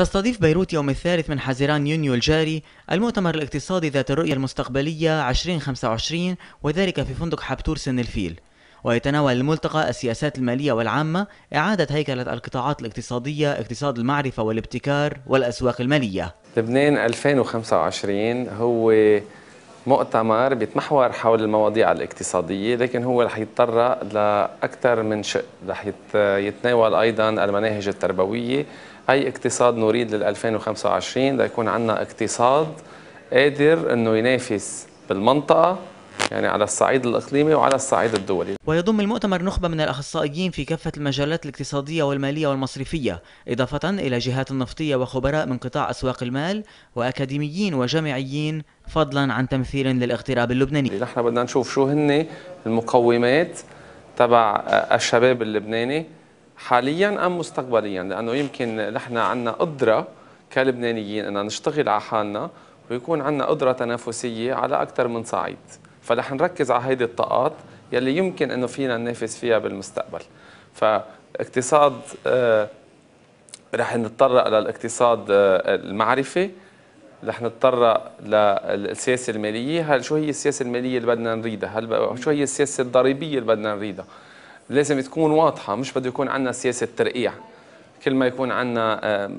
تستضيف بيروت يوم الثالث من حزيران يونيو الجاري المؤتمر الاقتصادي ذات الرؤية المستقبلية 2025 وذلك في فندق حبتور سن الفيل ويتناول الملتقى السياسات المالية والعامة إعادة هيكلة القطاعات الاقتصادية اقتصاد المعرفة والابتكار والأسواق المالية لبنان 2025 هو مؤتمر بيتمحور حول المواضيع الاقتصادية لكن هو رح يتطرق لأكثر من شق رح يتناول أيضا المناهج التربوية أي اقتصاد نريد لل 2025 ليكون عندنا اقتصاد قادر أنه ينافس بالمنطقة يعني على الصعيد الإقليمي وعلى الصعيد الدولي ويضم المؤتمر نخبة من الأخصائيين في كافة المجالات الاقتصادية والمالية والمصرفية إضافة إلى جهات نفطية وخبراء من قطاع أسواق المال وأكاديميين وجامعيين فضلا عن تمثيل للاغتراب اللبناني نحن بدنا نشوف شو هن المقومات تبع الشباب اللبناني حاليا أم مستقبليا لأنه يمكن نحن عندنا قدرة كلبنانيين أن نشتغل على حالنا ويكون عندنا قدرة تنافسية على أكثر من صعيد فرح نركز على هيدي الطاقات يلي يمكن انه فينا ننافس فيها بالمستقبل فاقتصاد آه، رح نتطرق للاقتصاد آه، المعرفي رح نتطرق للسياسه الماليه هل شو هي السياسه الماليه اللي بدنا نريدها هل شو هي السياسه الضريبيه اللي بدنا نريدها لازم تكون واضحه مش بده يكون عندنا سياسه ترقيع كل ما يكون عندنا آه،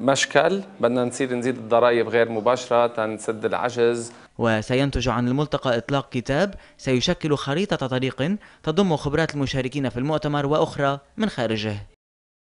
مشكل بدنا نصير نزيد الضرائب غير مباشرة تنسد العجز وسينتج عن الملتقى إطلاق كتاب سيشكل خريطة طريق تضم خبرات المشاركين في المؤتمر وأخرى من خارجه